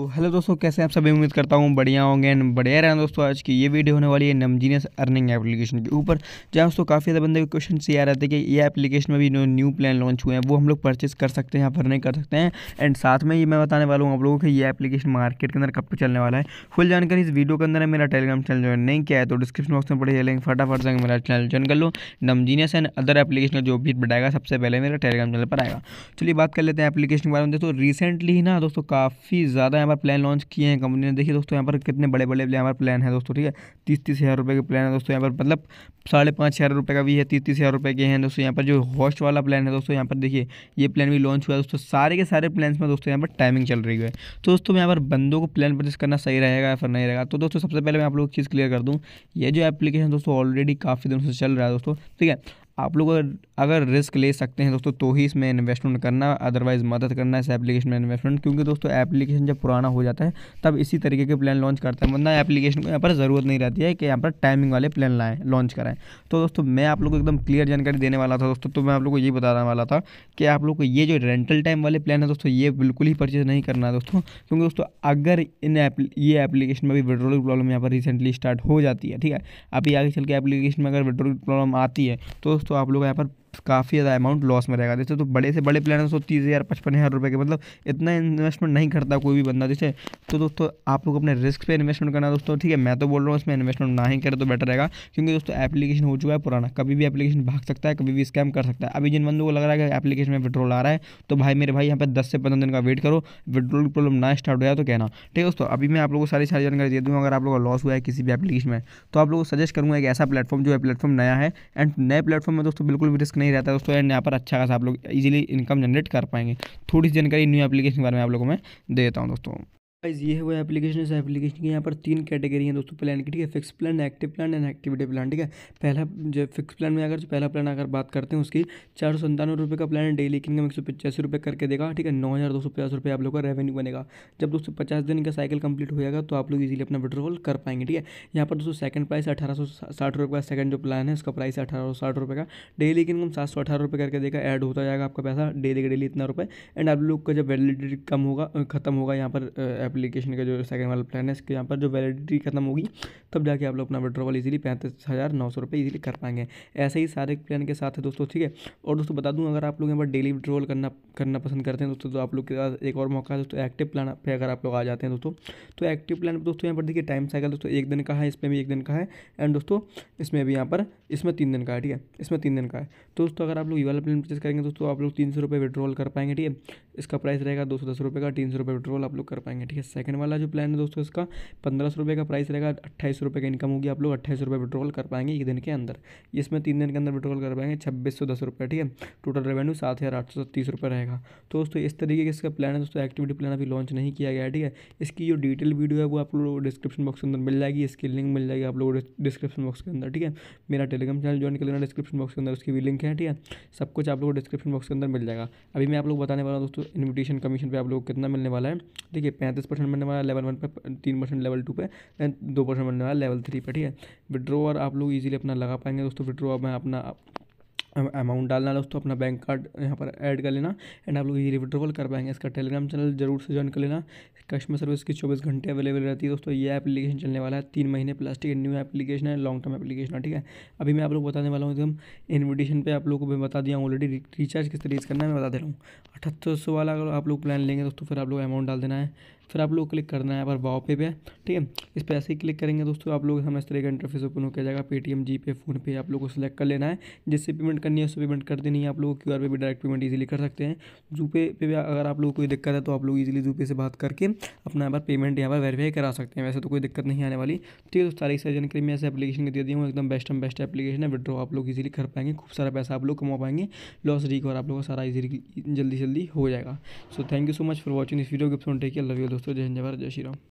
तो हेलो दोस्तों कैसे आप सभी उम्मीद करता हूँ बढ़िया होंगे एंड बढ़िया रहें दोस्तों आज की ये वीडियो होने वाली है नमजीनियस अर्निंग एप्लीकेशन के ऊपर जहाँ दोस्तों काफ़ी ज़्यादा बंदे के क्वेश्चन से आ रहे थे कि ये एप्लीकेशन में भी न्यू प्लान लॉन्च हुए हैं वो हम लोग परचेस कर सकते हैं या नहीं कर सकते हैं एंड साथ में ये मैं बताने वाला हूँ आप लोगों को ये एप्लीकेशन मार्केट के अंदर कब चलने वाला है फुल जानकारी इस वीडियो के अंदर मेरा टेलीग्राम चैनल ज्वाइन नहीं किया है तो डिस्क्रिप्शन बॉक्स में पड़े लेंगे फटाफट से मेरा चैनल ज्वाइन कर लो नमजीनियस एंड अदर एप्लीकेशन जो भी बढ़ाएगा सबसे पहले मेरा टेलीग्राम चैनल पर आएगा चलिए बात कर लेते हैं एप्लीकेशन के बारे में दोस्तों रिसेंटली ना दोस्तों काफ़ी ज़्यादा पर प्लान लॉन्च किए हैं कंपनी ने देखिए दोस्तों यहाँ पर कितने बड़े बड़े यहाँ पर प्लान है दोस्तों ठीक है तीस तीस हज़ार रुपये के प्लान है दोस्तों यहाँ पर मतलब साढ़े पाँच हज़ार रुपये का भी है तीस तीस हज़ार रुपये के हैं दोस्तों यहाँ पर जो हॉस्ट वाला प्लान है दोस्तों यहाँ पर देखिए ये प्लान भी लॉन्च हुआ है दोस्तों सारे के सारे प्लान में दोस्तों यहाँ पर टाइमिंग चल रही है तो दोस्तों यहाँ पर बंदों को प्लान परचेस करना सही रहेगा या फिर नहीं रहेगा तो दोस्तों सबसे पहले मैं आप लोग चीज़ क्लियर कर दूँ ये जो एप्लीकेशन दोस्तों ऑलरेडी काफ़ी दिनों से चल रहा है दोस्तों ठीक है आप लोग अगर अगर रिस्क ले सकते हैं दोस्तों तो ही इसमें इन्वेस्टमेंट करना अदरवाइज़ मदद करना इस एप्लीकेशन में इन्वेस्टमेंट क्योंकि दोस्तों एप्लीकेशन जब पुराना हो जाता है तब इसी तरीके के प्लान लॉन्च करता है वरना एप्लीकेशन को यहाँ पर ज़रूरत नहीं रहती है कि यहाँ पर टाइमिंग वाले प्लान लाएँ लॉन्च कराएं तो दोस्तों मैं आप लोग को एकदम क्लियर जानकारी देने वाला था दोस्तों तो मैं आप लोग को ये बताने वाला था कि आप लोग को ये जो रेंटल टाइम वाले प्लान है दोस्तों ये बिल्कुल ही परचेज नहीं करना है दोस्तों क्योंकि दोस्तों अगर इन ये एप्लीकेशन में भी विड्रोल की प्रॉब्लम यहाँ पर रिसेंटली स्टार्ट हो जाती है ठीक है अभी आगे चल के एप्लीकेशन में अगर विड्रोल की प्रॉब्लम आती है तो तो आप लोग यहाँ पर काफ़ी ज़्यादा अमाउंट लॉस में रहेगा जैसे तो बड़े से बड़े प्लान दोस्तों तीस हज़ार पचपन हज़ार रुपये के मतलब इतना इन्वेस्टमेंट नहीं करता कोई भी बंदा जैसे तो दोस्तों आप लोग अपने रिस्क पे इन्वेस्टमेंट करना दोस्तों ठीक है मैं तो बोल रहा हूँ इसमें इन्वेस्टमेंट ना ही करें तो बेटर रहेगा क्योंकि दोस्तों एप्लीकेशन हो चुका है पुराना कभी भी एप्लीकेशन भाग सकता है कभी भी स्कैम कर सकता है अभी जिन बंदों को लग रहा है कि एप्लीकेशन में विड्रोल आ रहा है तो भाई मेरे भाई यहाँ पर दस से पंद्रह दिन का वेट करो विड्रोल की प्रॉब्लम ना स्टार्ट हो जाए तो कहना ठीक है दोस्तों अभी मैं आप लोगों को सारी सारी जानकारी दे दूँगा अगर आप लोगों का लॉस हुआ है किसी भी एप्लीकेशन में तो आप लोगों को सजेस्ट करूँगा एक ऐसा प्लेटफॉर्म जो है प्लेटफॉर्म नया है एंड नए प्लेटफॉर्म में दोस्तों बिल्कुल भी रिस्क नहीं रहता है दोस्तों एंड यहाँ पर अच्छा खासा आप लोग इजीली इनकम जनरेट कर पाएंगे थोड़ी सी जानकारी न्यू एप्लीकेशन के बारे में आप लोगों में देता हूँ दोस्तों गाइज ये हुआ एप्लीकेशन इस एप्लीकेशन के यहाँ पर तीन कैटेगरी हैं दोस्तों प्लान की ठीक है fix plan active plan and activity plan ठीक है पहला जो फिक्स प्लान में अगर जो पहला प्लान अगर बात करते हैं उसकी चार सौ संतानवे रुपये का प्लान डेली इनकम एक सौ पचासी रुपये करके देगा ठीक है नौ हज़ार दो सौ पचास रुपये आप लोग का रेवेन्यू बनेगा जब दोस्तों पचास दिन का साइकिल कंप्लीट हो जाएगा तो आप लोग इजीली अपना विड्रॉल कर पाएंगे ठीक है यहाँ पर दोस्तों सेकंड प्राइस अठारह सौ साठ रुपये का सेकंड जो प्लान है उसका प्राइस अठारह सौ साठ रुपये का डेली इनकम सात सौ अठारह रुपये करके देगा एड होता जाएगा आपका पैसा डेली का डेली इतना रुपये एंड आप लोग का जब वैलिडिटी कम होगा खत्म होगा यहाँ पर एप्लीकेशन का जो सेकंड वाला प्लान है इसके यहाँ पर जो वैलिडिटी खत्म होगी तब जाके आप लोग अपना विड्रॉवल इजीली पैंतीस हज़ार नौ सौ रुपये ईजिली कर पाएंगे ऐसे ही सारे प्लान के साथ है दोस्तों ठीक है और दोस्तों बता दूँ अगर आप लोग यहाँ पर डेली विड्रॉवल करना करना पसंद करते हैं दोस्तों तो आप लोग के पास एक और मौका है दोस्तों एक्टिव प्लान पर अगर आप लोग आ जाते हैं दोस्तों तो एक्टिव प्लान पर दोस्तों यहाँ पर देखिए टाइम साइकिल दोस्तों एक दिन का है इसमें भी एक दिन का है एंड दोस्तों इसमें भी यहाँ पर इसमें तीन दिन का है ठीक है इसमें तीन दिन का है तो दोस्तों अगर आप लोग ये वाला प्लान परचेज करेंगे दोस्तों आप लोग तीन सौ रुपये विड्रॉल कर पाएंगे ठीक है इसका प्राइस रहेगा दो सौ दस रुपये का तीन सौ रुपये विड्रॉल आप लोग कर पाएंगे ठीक है देखिए सेकंड वाला जो प्लान है दोस्तों इसका पंद्रह सौ का प्राइस रहेगा अट्ठाईस रुपये का इनकम होगी आप लोग अट्ठाईस रुपये विड्रॉल कर पाएंगे एक दिन के अंदर इसमें तीन दिन के अंदर विड्रॉल कर पाएंगे छब्बीस सौ दस रुपये ठीक है टोटल रेवेन्यू सात हज़ार आठ सौ तीस रुपये रहेगा तो दोस्तों इस तरीके का इसका प्लान है दोस्तों एक्टिविटी प्लान अभी लॉन्च नहीं किया गया ठीक है इसकी जो डिटेल वीडियो है वो आप लोग डिस्क्रिप्शन बॉक्स के अंदर मिल जाएगी इसकी लिंक मिल जाएगी आप लोग डिस्क्रिप्शन बॉक्स के अंदर ठीक है मेरा टेलीग्राम चैनल ज्वाइन कर लेना डिस्क्रिप्शन बॉक्स के अंदर उसकी भी लिंक है ठीक है सब कुछ आप लोग डिस्क्रिप्शन बॉक्स के अंदर मिल जाएगा अभी मैं आप लोग बताने वाला हूँ दोस्तों इन्विटेशन कमीशन पर आप लोग कितना मिलने वाला है ठीक है पैंतीस परसेंट बनने वाला लेवल वन पे तीन परसेंट लेवल टू पे एंड दो परसेंट बनने वाला लेवल थ्री पे ठीक है विड्रोवर आप लोग ईजिली अपना लगा पाएंगे दोस्तों विड्रो में अपना अमाउंट डालना दोस्तों अपना बैंक कार्ड यहाँ पर ऐड कर लेना एंड आप लोग ये विड्रोवल कर पाएंगे इसका टेलीग्राम चैनल जरूर से ज्वाइन कर लेना कस्टमर सर्विस की चौबीस घंटे अवेलेबल रहती है दोस्तों ये एप्लीकेशन चलने वाला है तीन महीने प्लस ठीक है न्यू एप्लीकेशन है लॉन्ग टर्म एप्लीकेशन है ठीक है अभी मैं आप लोग बताने वाला हूँ एकदम इन्विटेशन पर आप लोग को मैं बता दिया ऑलरेडी रिचार्ज किस तरीके से करना है मैं बता दे रहा हूँ अठहत्तर वाला अगर आप लोग प्लान लेंगे दोस्तों फिर आप लोग अमाउंट डाल देना है फिर आप लोग क्लिक करना है पर वाओ पे पे ठीक है इस पर ऐसे ही क्लिक करेंगे दोस्तों आप लोग हम इस तरह का इंटरफेस ओपन होकर जाएगा पेटीएम जी पे फोन पे आप लोग को सिलेक्ट कर लेना है जिससे पेमेंट करनी है उससे पेमेंट कर देनी है आप लोग क्यू आर पे भी डायरेक्ट पेमेंट ईजिली कर सकते हैं जूपे पे भी अगर आप लोग कोई दिक्कत है तो आप लोग ईजिली जूपे से बात करके अपना यहाँ पर पेमेंट यहाँ पर वेरीफाई करा सकते हैं वैसे तो कोई दिक्कत नहीं आने वाली ठीक है दोस्तों सारी सारी जानकारी मैं ऐसे एप्लीकेशन के दे दी हूँ एकदम बेस्ट एंड बेस्ट एप्लीकेशन है विड्रॉ आप लोग ईजिली कर पाएंगे खूब सारा पैसा आप लोग कमा पाएंगे लॉस रिकवर आप लोगों का सारा ईजिली जल्दी जल्दी हो जाएगा so thank you so much for watching इस video gift take love you de nie de Shiro.